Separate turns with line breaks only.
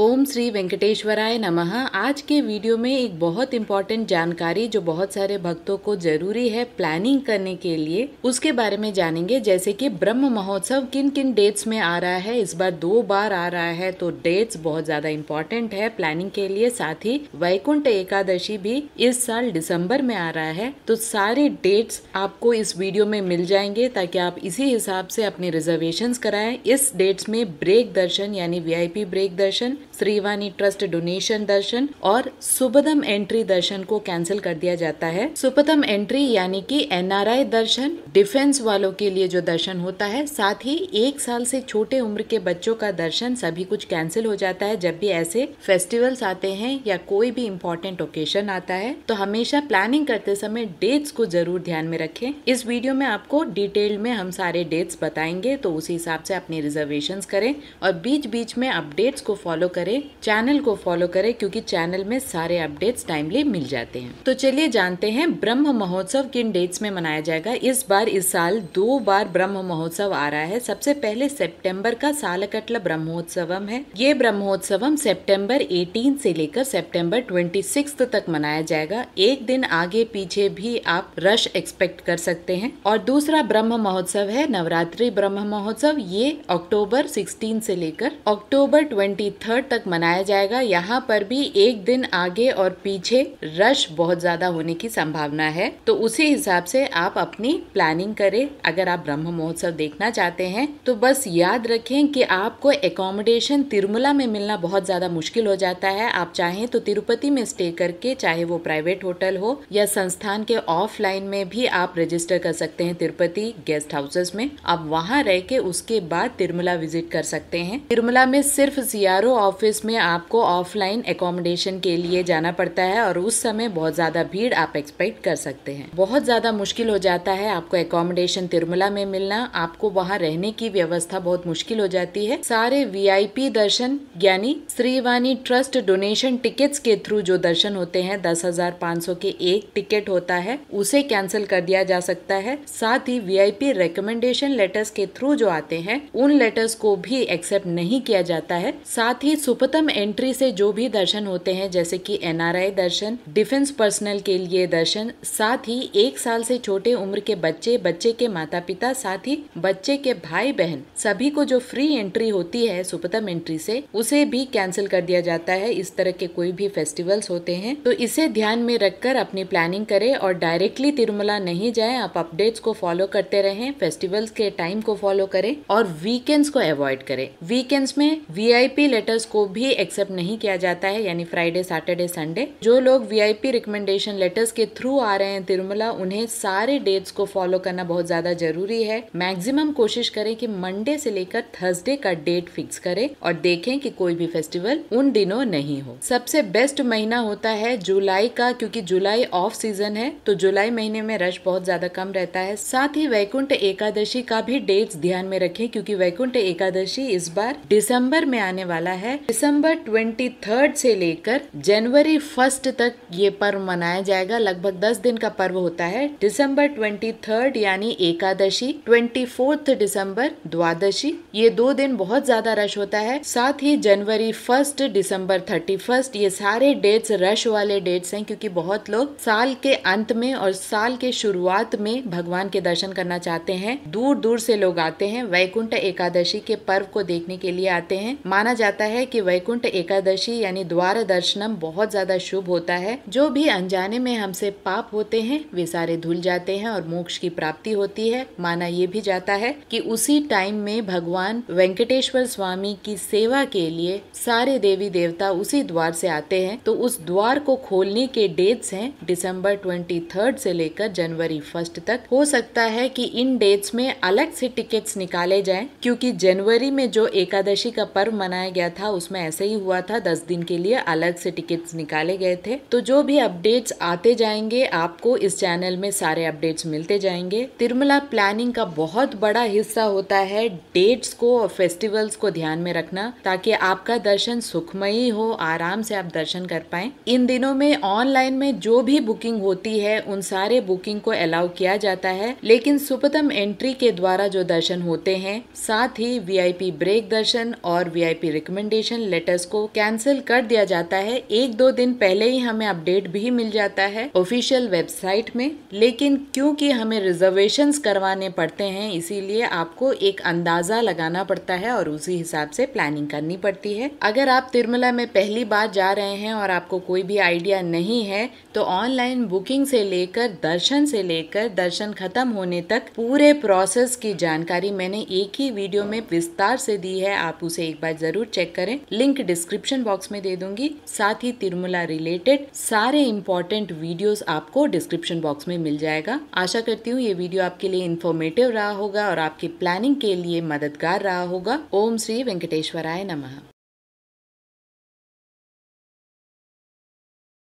ओम श्री वेंकटेश्वराय नमः आज के वीडियो में एक बहुत इम्पॉर्टेंट जानकारी जो बहुत सारे भक्तों को जरूरी है प्लानिंग करने के लिए उसके बारे में जानेंगे जैसे कि ब्रह्म महोत्सव किन किन डेट्स में आ रहा है इस बार दो बार आ रहा है तो डेट्स बहुत ज्यादा इम्पोर्टेंट है प्लानिंग के लिए साथ ही वैकुंठ एकादशी भी इस साल दिसंबर में आ रहा है तो सारे डेट्स आपको इस वीडियो में मिल जाएंगे ताकि आप इसी हिसाब से अपने रिजर्वेशन कराए इस डेट्स में ब्रेक दर्शन यानी V break darshan Srivani trust donation darshan और सुबदम एंट्री दर्शन को कैंसिल कर दिया जाता है सुपदम एंट्री यानी कि एनआरआई दर्शन डिफेंस वालों के लिए जो दर्शन होता है साथ ही एक साल से छोटे उम्र के बच्चों का दर्शन सभी कुछ कैंसिल हो जाता है जब भी ऐसे फेस्टिवल्स आते हैं या कोई भी इम्पोर्टेंट ओकेजन आता है तो हमेशा प्लानिंग करते समय डेट्स को जरूर ध्यान में रखें इस वीडियो में आपको डिटेल में हम सारे डेट्स बताएंगे तो उसी हिसाब से अपनी रिजर्वेशन करें और बीच बीच में अपडेट्स को फॉलो करें करें चैनल को फॉलो करें क्योंकि चैनल में सारे अपडेट्स टाइमली मिल जाते हैं तो चलिए जानते हैं ब्रह्म महोत्सव किन डेट्स में मनाया जाएगा इस बार इस साल दो बार ब्रह्म महोत्सव आ रहा है सबसे पहले सेप्टेम्बर का सालकटल ब्रह्मोत्सवम है ये ब्रह्मोत्सवम सेप्टेम्बर एटीन से लेकर सेप्टेम्बर ट्वेंटी तक मनाया जाएगा एक दिन आगे पीछे भी आप रश एक्सपेक्ट कर सकते हैं और दूसरा ब्रह्म महोत्सव है नवरात्रि ब्रह्म महोत्सव ये अक्टूबर 16 से लेकर अक्टूबर 23 तक तक मनाया जाएगा यहाँ पर भी एक दिन आगे और पीछे रश बहुत ज्यादा होने की संभावना है तो उसी हिसाब से आप अपनी प्लानिंग करें अगर आप ब्रह्म महोत्सव देखना चाहते हैं तो बस याद रखें कि आपको एकोमोडेशन तिरुमला में मिलना बहुत ज्यादा मुश्किल हो जाता है आप चाहें तो तिरुपति में स्टे करके चाहे वो प्राइवेट होटल हो या संस्थान के ऑफलाइन में भी आप रजिस्टर कर सकते हैं तिरुपति गेस्ट हाउसेस में आप वहाँ रह के उसके बाद तिरुमला विजिट कर सकते हैं तिरुमला में सिर्फ सीआरओ ऑफिस में आपको ऑफलाइन एकोमोडेशन के लिए जाना पड़ता है और उस समय बहुत ज़्यादा भीड़ आप एक्सपेक्ट कर सकते हैं बहुत ज़्यादा मुश्किल हो जाता है आपको एकोमोडेशन तिरुमला में मिलना आपको वहाँ रहने की व्यवस्था बहुत मुश्किल हो जाती है सारे वी दर्शन यानी श्रीवानी ट्रस्ट डोनेशन टिकट के थ्रू जो दर्शन होते हैं दस हजार पाँच सौ के एक टिकट होता है उसे कैंसिल कर दिया जा सकता है साथ ही वीआईपी रिकमेंडेशन लेटर्स के थ्रू जो आते हैं उन लेटर्स को भी एक्सेप्ट नहीं किया जाता है साथ ही सुपतम एंट्री से जो भी दर्शन होते हैं जैसे कि एनआरआई दर्शन डिफेंस पर्सनल के लिए दर्शन साथ ही एक साल से छोटे उम्र के बच्चे बच्चे के माता पिता साथ ही बच्चे के भाई बहन सभी को जो फ्री एंट्री होती है सुपतम एंट्री से उसे भी कैंसिल कर दिया जाता है इस तरह के कोई भी फेस्टिवल्स होते हैं तो इसे ध्यान में रखकर अपनी प्लानिंग करें और डायरेक्टली तिरुमला नहीं जाए आप अपडेट्स को फॉलो करते रहें फेस्टिवल्स के टाइम को फॉलो करें और वीकेंड्स को अवॉइड करें वीकेंड्स में वीआईपी लेटर्स को को भी एक्सेप्ट नहीं किया जाता है यानी फ्राइडे सैटरडे संडे जो लोग वीआईपी रिकमेंडेशन लेटर्स के थ्रू आ रहे हैं तिरुमला उन्हें सारे डेट्स को फॉलो करना बहुत ज्यादा जरूरी है मैक्सिमम कोशिश करें कि मंडे से लेकर थर्सडे का डेट फिक्स करें और देखें कि कोई भी फेस्टिवल उन दिनों नहीं हो सबसे बेस्ट महीना होता है जुलाई का क्योंकि जुलाई ऑफ सीजन है तो जुलाई महीने में रश बहुत ज्यादा कम रहता है साथ ही वैकुंठ एकादशी का भी डेट्स ध्यान में रखें क्योंकि वैकुंठ एकादशी इस बार दिसंबर में आने वाला है दिसंबर 23 से लेकर जनवरी 1 तक ये पर्व मनाया जाएगा लगभग 10 दिन का पर्व होता है दिसंबर 23 यानी एकादशी 24 दिसंबर द्वादशी ये दो दिन बहुत ज्यादा रश होता है साथ ही जनवरी 1 दिसंबर 31 ये सारे डेट्स रश वाले डेट्स हैं क्योंकि बहुत लोग साल के अंत में और साल के शुरुआत में भगवान के दर्शन करना चाहते हैं दूर दूर से लोग आते हैं वैकुंठ एकादशी के पर्व को देखने के लिए आते हैं माना जाता है कि वैकुंठ एकादशी यानी द्वार दर्शनम बहुत ज्यादा शुभ होता है जो भी अनजाने में हमसे पाप होते हैं वे सारे धुल जाते हैं और मोक्ष की प्राप्ति होती है माना ये भी जाता है कि उसी टाइम में भगवान वेंकटेश्वर स्वामी की सेवा के लिए सारे देवी देवता उसी द्वार से आते हैं तो उस द्वार को खोलने के डेट्स हैं दिसंबर ट्वेंटी से लेकर जनवरी फर्स्ट तक हो सकता है कि इन डेट्स में अलग से टिकट्स निकाले जाएं क्योंकि जनवरी में जो एकादशी का पर्व मनाया गया था उस उसमें ऐसे ही हुआ था दस दिन के लिए अलग से टिकट्स निकाले गए थे तो जो भी अपडेट्स आते जाएंगे आपको इस चैनल में सारे अपडेट्स मिलते जाएंगे तिरुमला प्लानिंग का बहुत बड़ा हिस्सा होता है डेट्स को और फेस्टिवल्स को ध्यान में रखना ताकि आपका दर्शन सुखमयी हो आराम से आप दर्शन कर पाए इन दिनों में ऑनलाइन में जो भी बुकिंग होती है उन सारे बुकिंग को अलाउ किया जाता है लेकिन सुपतम एंट्री के द्वारा जो दर्शन होते हैं साथ ही वीआईपी ब्रेक दर्शन और वीआईपी रिकमेंडेशन कैंसिलेशन लेटर्स को कैंसिल कर दिया जाता है एक दो दिन पहले ही हमें अपडेट भी मिल जाता है ऑफिशियल वेबसाइट में लेकिन क्योंकि हमें रिजर्वेशंस करवाने पड़ते हैं इसीलिए आपको एक अंदाजा लगाना पड़ता है और उसी हिसाब से प्लानिंग करनी पड़ती है अगर आप तिरुमला में पहली बार जा रहे हैं और आपको कोई भी आइडिया नहीं है तो ऑनलाइन बुकिंग से लेकर दर्शन से लेकर दर्शन खत्म होने तक पूरे प्रोसेस की जानकारी मैंने एक ही वीडियो में विस्तार से दी है आप उसे एक बार जरूर चेक करें लिंक डिस्क्रिप्शन बॉक्स में दे दूंगी साथ ही तिरुमला रिलेटेड सारे इंपॉर्टेंट वीडियोस आपको डिस्क्रिप्शन बॉक्स में मिल जाएगा आशा करती हूँ ये वीडियो आपके लिए इन्फॉर्मेटिव रहा होगा और आपकी प्लानिंग के लिए मददगार रहा होगा ओम श्री वेंकटेश्वराय नमः